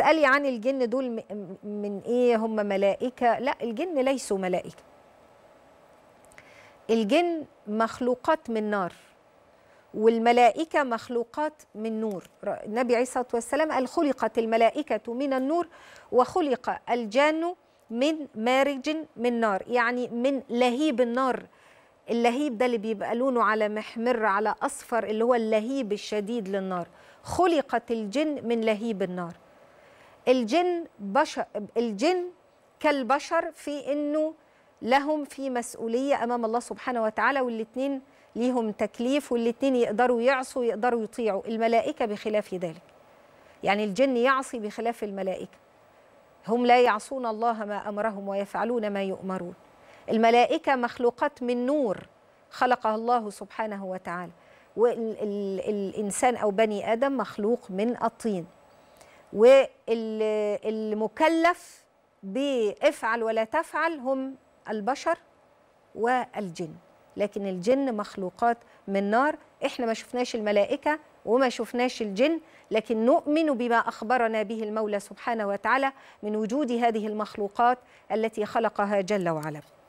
تسالي عن الجن دول من ايه هم ملائكه لا الجن ليسوا ملائكه الجن مخلوقات من نار والملائكة مخلوقات من نور النبي عليه الصلاة والسلام قال خلقت الملائكة من النور وخلق الجان من مارج من نار يعني من لهيب النار اللهيب ده اللي بيبقى لونه على محمر على أصفر اللي هو اللهيب الشديد للنار خلقت الجن من لهيب النار الجن بشر الجن كالبشر في انه لهم في مسؤوليه امام الله سبحانه وتعالى والاثنين ليهم تكليف والاثنين يقدروا يعصوا ويقدروا يطيعوا الملائكه بخلاف ذلك يعني الجن يعصي بخلاف الملائكه هم لا يعصون الله ما امرهم ويفعلون ما يؤمرون الملائكه مخلوقات من نور خلقها الله سبحانه وتعالى والانسان او بني ادم مخلوق من الطين والمكلف بافعل ولا تفعل هم البشر والجن لكن الجن مخلوقات من نار احنا ما شفناش الملائكه وما شفناش الجن لكن نؤمن بما اخبرنا به المولى سبحانه وتعالى من وجود هذه المخلوقات التي خلقها جل وعلا